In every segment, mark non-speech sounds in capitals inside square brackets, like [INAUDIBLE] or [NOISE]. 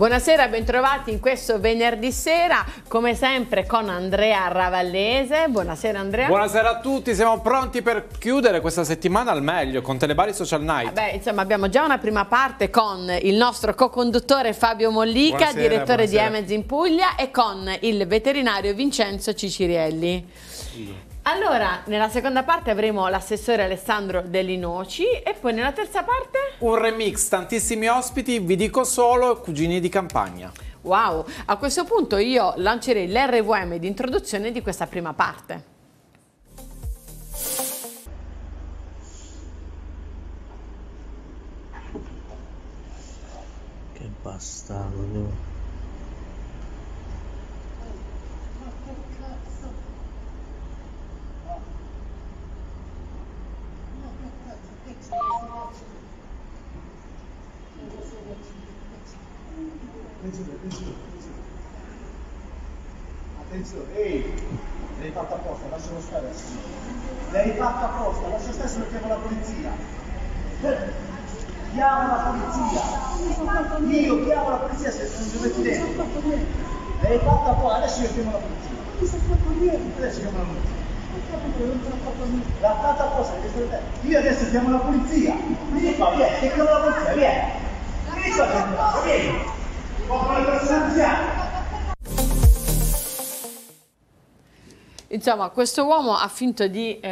Buonasera, bentrovati in questo venerdì sera, come sempre con Andrea Ravallese. Buonasera Andrea. Buonasera a tutti, siamo pronti per chiudere questa settimana al meglio con Telebari Social Night. Beh, insomma, abbiamo già una prima parte con il nostro co-conduttore Fabio Mollica, buonasera, direttore buonasera. di in Puglia e con il veterinario Vincenzo Cicirielli. Sì. Allora, nella seconda parte avremo l'assessore Alessandro Dell'Inoci e poi nella terza parte... Un remix, tantissimi ospiti, vi dico solo cugini di campagna. Wow, a questo punto io lancerei l'RVM di introduzione di questa prima parte. Che bastardo. attenzione, ehi, l'hai fatta apposta, lascialo stare adesso. L'hai fatta apposta, lascia stare se lo chiamo la polizia. Eh, chiama la polizia. Io chiamo la polizia se non ci metti dentro. L'hai fatta apposta, adesso io chiamo la polizia. Adesso chiamo la polizia. L'ha fatta apposta, io adesso chiamo la polizia. Vieni qua, vieni, chiamo la polizia, vieni. Vieni qua, vieni. Vieni. Vieni. Vieni. Vieni. Vieni. Vieni. Vieni. Insomma, questo uomo ha finto di eh,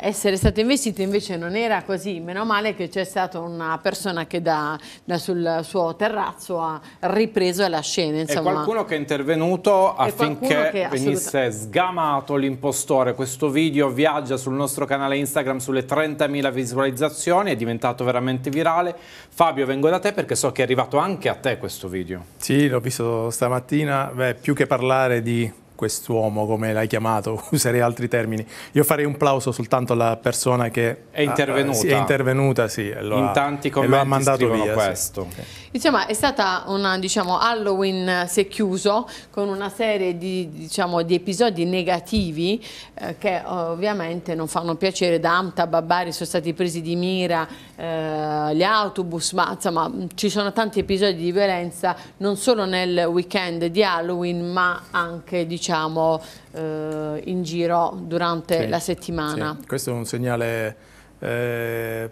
essere stato investito, invece non era così. Meno male che c'è stata una persona che da, da sul suo terrazzo ha ripreso la scena. Insomma. E qualcuno che è intervenuto affinché che venisse sgamato l'impostore. Questo video viaggia sul nostro canale Instagram sulle 30.000 visualizzazioni, è diventato veramente virale. Fabio, vengo da te perché so che è arrivato anche a te questo video. Sì, l'ho visto stamattina. Beh, più che parlare di quest'uomo, come l'hai chiamato, [LAUGHS] userei altri termini. Io farei un plauso soltanto alla persona che è ah, intervenuta. è intervenuta, sì, lo In ha, tanti commenti lo ha mandato via, questo. Sì. Insomma, è stata una, diciamo, Halloween eh, si è chiuso con una serie di, diciamo, di episodi negativi eh, che eh, ovviamente non fanno piacere. Da Amta, Babbari sono stati presi di mira eh, gli autobus, ma insomma mm, ci sono tanti episodi di violenza non solo nel weekend di Halloween, ma anche diciamo diciamo, eh, in giro durante sì, la settimana. Sì. Questo è un segnale... Eh,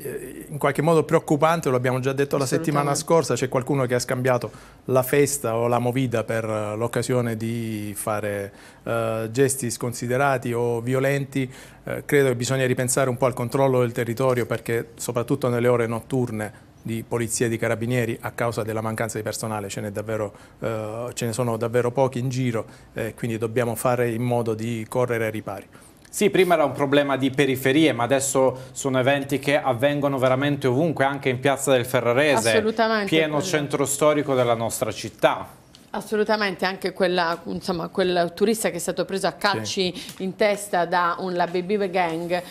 in qualche modo preoccupante, lo abbiamo già detto la settimana scorsa, c'è qualcuno che ha scambiato la festa o la movida per l'occasione di fare uh, gesti sconsiderati o violenti. Uh, credo che bisogna ripensare un po' al controllo del territorio perché soprattutto nelle ore notturne di polizia e di carabinieri a causa della mancanza di personale, ce, davvero, eh, ce ne sono davvero pochi in giro, eh, quindi dobbiamo fare in modo di correre ai ripari. Sì, prima era un problema di periferie, ma adesso sono eventi che avvengono veramente ovunque, anche in Piazza del Ferrarese, pieno centro storico della nostra città. Assolutamente, anche quella, insomma, quel turista che è stato preso a calci sì. in testa da un, la Baby Gang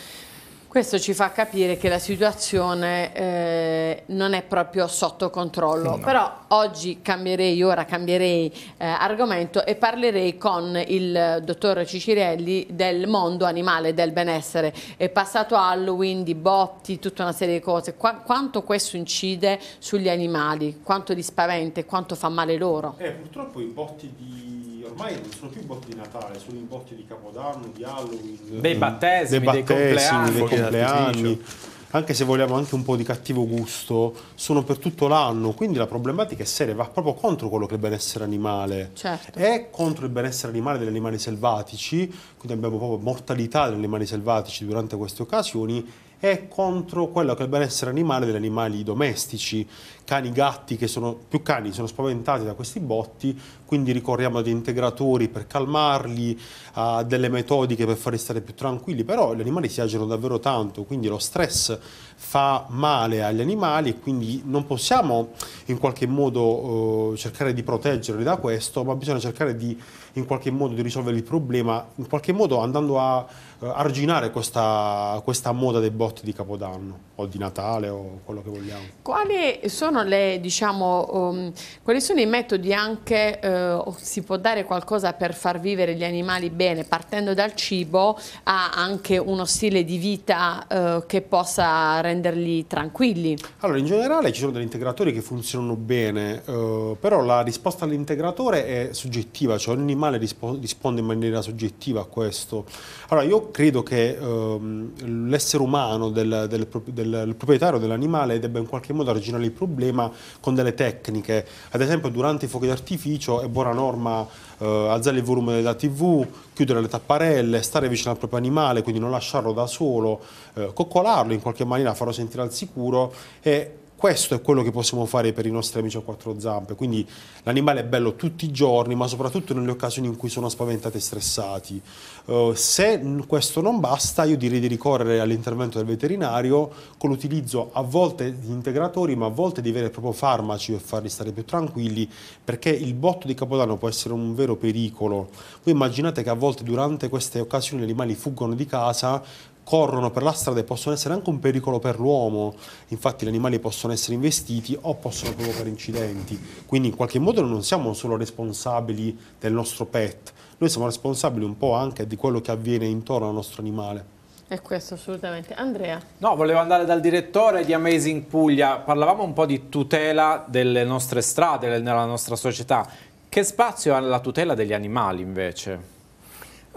questo ci fa capire che la situazione eh, non è proprio sotto controllo, no. però oggi cambierei, ora cambierei eh, argomento e parlerei con il eh, dottor Cicirelli del mondo animale, del benessere. È passato Halloween, di botti, tutta una serie di cose. Qua quanto questo incide sugli animali? Quanto li spaventa? e Quanto fa male loro? Eh, purtroppo i botti di ormai non sono più botti di Natale, sono i botti di Capodanno, di Halloween, dei battesimi, dei, battesimi, dei compleanni, dei compleanni, certo, anche se vogliamo anche un po' di cattivo gusto, sono per tutto l'anno, quindi la problematica è seria, va proprio contro quello che è il benessere animale, certo. è contro il benessere animale degli animali selvatici, quindi abbiamo proprio mortalità degli animali selvatici durante queste occasioni è contro quello che è il benessere animale degli animali domestici, cani, gatti che sono, più cani sono spaventati da questi botti, quindi ricorriamo ad integratori per calmarli, a delle metodiche per farli stare più tranquilli, però gli animali si agiano davvero tanto, quindi lo stress fa male agli animali e quindi non possiamo in qualche modo eh, cercare di proteggerli da questo, ma bisogna cercare di in qualche modo di risolvere il problema, in qualche modo andando a eh, arginare questa, questa, moda dei botti di Capodanno o di Natale o quello che vogliamo. Quali sono, le, diciamo, um, quali sono i metodi anche, uh, si può dare qualcosa per far vivere gli animali bene, partendo dal cibo, a anche uno stile di vita uh, che possa renderli tranquilli? Allora, in generale ci sono degli integratori che funzionano bene, eh, però la risposta all'integratore è soggettiva, cioè ogni animale risponde in maniera soggettiva a questo. Allora, io credo che eh, l'essere umano del, del, del, del proprietario dell'animale debba in qualche modo arginare il problema con delle tecniche. Ad esempio, durante i fuochi d'artificio è buona norma eh, alzare il volume della TV, chiudere le tapparelle, stare vicino al proprio animale, quindi non lasciarlo da solo, eh, coccolarlo in qualche maniera, farlo sentire al sicuro e questo è quello che possiamo fare per i nostri amici a quattro zampe, quindi l'animale è bello tutti i giorni, ma soprattutto nelle occasioni in cui sono spaventati e stressati. Uh, se questo non basta, io direi di ricorrere all'intervento del veterinario con l'utilizzo a volte di integratori, ma a volte di veri e propri farmaci per farli stare più tranquilli, perché il botto di Capodanno può essere un vero pericolo. Voi immaginate che a volte durante queste occasioni gli animali fuggono di casa, corrono per la strada e possono essere anche un pericolo per l'uomo, infatti gli animali possono essere investiti o possono provocare incidenti, quindi in qualche modo non siamo solo responsabili del nostro pet, noi siamo responsabili un po' anche di quello che avviene intorno al nostro animale. È questo assolutamente. Andrea? No, volevo andare dal direttore di Amazing Puglia, parlavamo un po' di tutela delle nostre strade, della nostra società, che spazio ha la tutela degli animali invece?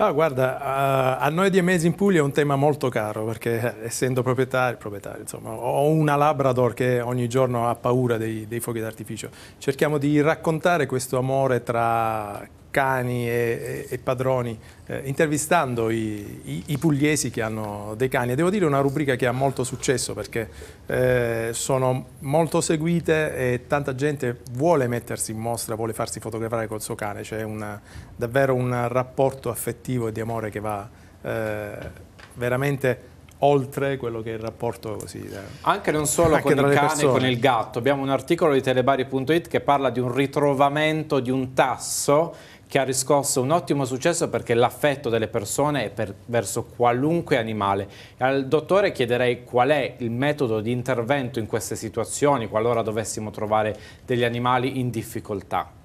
Ah, guarda, eh, a noi di Amazing Puglia è un tema molto caro perché eh, essendo proprietario, proprietario insomma, ho una Labrador che ogni giorno ha paura dei, dei fuochi d'artificio. Cerchiamo di raccontare questo amore tra cani e, e padroni, eh, intervistando i, i, i, pugliesi che hanno dei cani. E devo dire una rubrica che ha molto successo perché eh, sono molto seguite e tanta gente vuole mettersi in mostra, vuole farsi fotografare col suo cane. C'è davvero un rapporto affettivo e di amore che va eh, veramente oltre quello che è il rapporto così eh. anche non solo anche con il cane persone. con il gatto abbiamo un articolo di telebari.it che parla di un ritrovamento di un tasso che ha riscosso un ottimo successo perché l'affetto delle persone è per, verso qualunque animale. Al dottore chiederei qual è il metodo di intervento in queste situazioni qualora dovessimo trovare degli animali in difficoltà.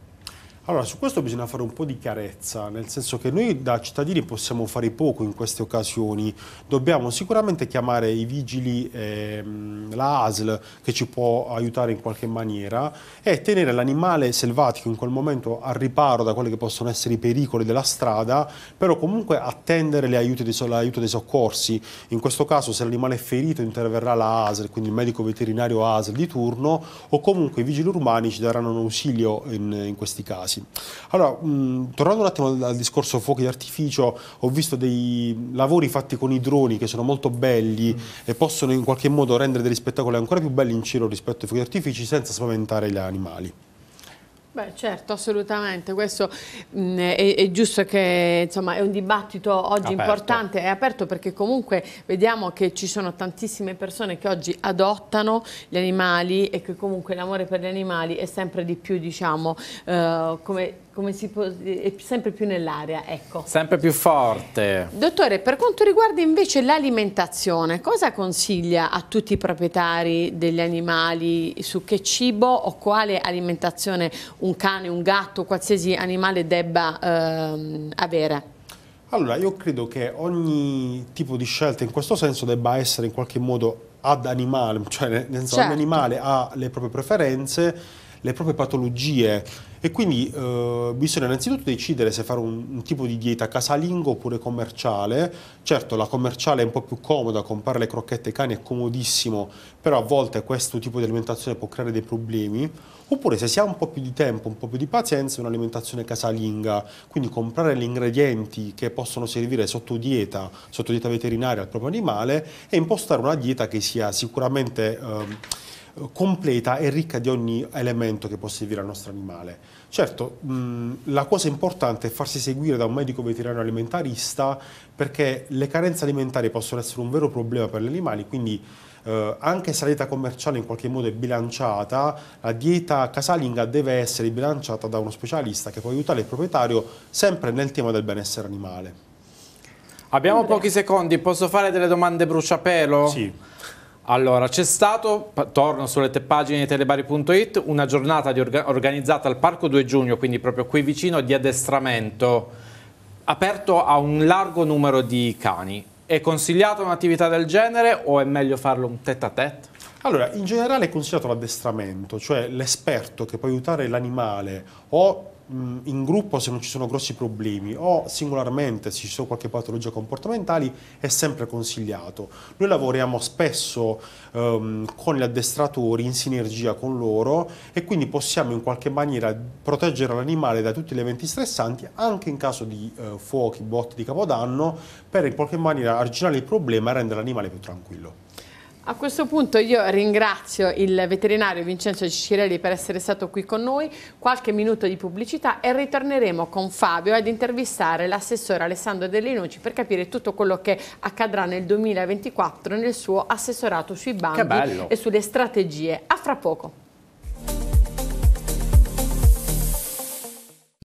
Allora, su questo bisogna fare un po' di chiarezza, nel senso che noi da cittadini possiamo fare poco in queste occasioni. Dobbiamo sicuramente chiamare i vigili, ehm, la ASL, che ci può aiutare in qualche maniera, e tenere l'animale selvatico in quel momento al riparo da quelli che possono essere i pericoli della strada, però comunque attendere l'aiuto dei soccorsi. In questo caso, se l'animale è ferito, interverrà la ASL, quindi il medico veterinario ASL di turno, o comunque i vigili urbani ci daranno un ausilio in, in questi casi ragazzi. Allora, mh, mm, tornando un attimo al, al, discorso fuochi d'artificio, ho visto dei lavori fatti con i droni che sono molto belli mm. e possono in qualche modo rendere degli spettacoli ancora più belli in cielo rispetto ai fuochi d'artificio senza spaventare gli animali. Beh, certo, assolutamente, questo mh, mm, è, è, giusto che insomma, è un dibattito oggi aperto. importante, è aperto perché comunque vediamo che ci sono tantissime persone che oggi adottano gli animali e che comunque l'amore per gli animali è sempre di più, diciamo, eh, come come si può, è sempre più nell'aria, ecco. Sempre più forte. Dottore, per quanto riguarda invece l'alimentazione, cosa consiglia a tutti i proprietari degli animali su che cibo o quale alimentazione un cane, un gatto, qualsiasi animale debba ehm, avere? Allora, io credo che ogni tipo di scelta in questo senso debba essere in qualche modo ad animale, cioè nel senso certo. ogni animale ha le proprie preferenze le proprie patologie e quindi eh, bisogna innanzitutto decidere se fare un, un, tipo di dieta casalingo oppure commerciale. Certo, la commerciale è un po' più comoda, comprare le crocchette ai cani è comodissimo, però a volte questo tipo di alimentazione può creare dei problemi. Oppure se si ha un po' più di tempo, un po' più di pazienza, un'alimentazione casalinga, quindi comprare gli ingredienti che possono servire sotto dieta, sotto dieta veterinaria al proprio animale e impostare una dieta che sia sicuramente... Eh, completa e ricca di ogni elemento che può servire al nostro animale. Certo, mh, la cosa importante è farsi seguire da un medico veterinario alimentarista perché le carenze alimentari possono essere un vero problema per gli animali, quindi eh, anche se la dieta commerciale in qualche modo è bilanciata, la dieta casalinga deve essere bilanciata da uno specialista che può aiutare il proprietario sempre nel tema del benessere animale. Abbiamo pochi secondi, posso fare delle domande bruciapelo? Sì. Allora, c'è stato, torno sulle te pagine di telebari.it, una giornata orga organizzata al Parco 2 Giugno, quindi proprio qui vicino, di addestramento aperto a un largo numero di cani. È consigliata un'attività del genere o è meglio farlo un tête à tête? Allora, in generale è consigliato l'addestramento, cioè l'esperto che può aiutare l'animale o Mm, in gruppo se non ci sono grossi problemi o singolarmente se ci sono qualche patologia comportamentale è sempre consigliato. Noi lavoriamo spesso um, con gli addestratori in sinergia con loro e quindi possiamo in qualche maniera proteggere l'animale da tutti gli eventi stressanti anche in caso di uh, fuochi, botte di capodanno per in qualche maniera arginare il problema e rendere l'animale più tranquillo. A questo punto io ringrazio il veterinario Vincenzo Ciscirelli per essere stato qui con noi, qualche minuto di pubblicità e ritorneremo con Fabio ad intervistare l'assessore Alessandro Dell'Inucci per capire tutto quello che accadrà nel 2024 nel suo assessorato sui bandi e sulle strategie. A fra poco.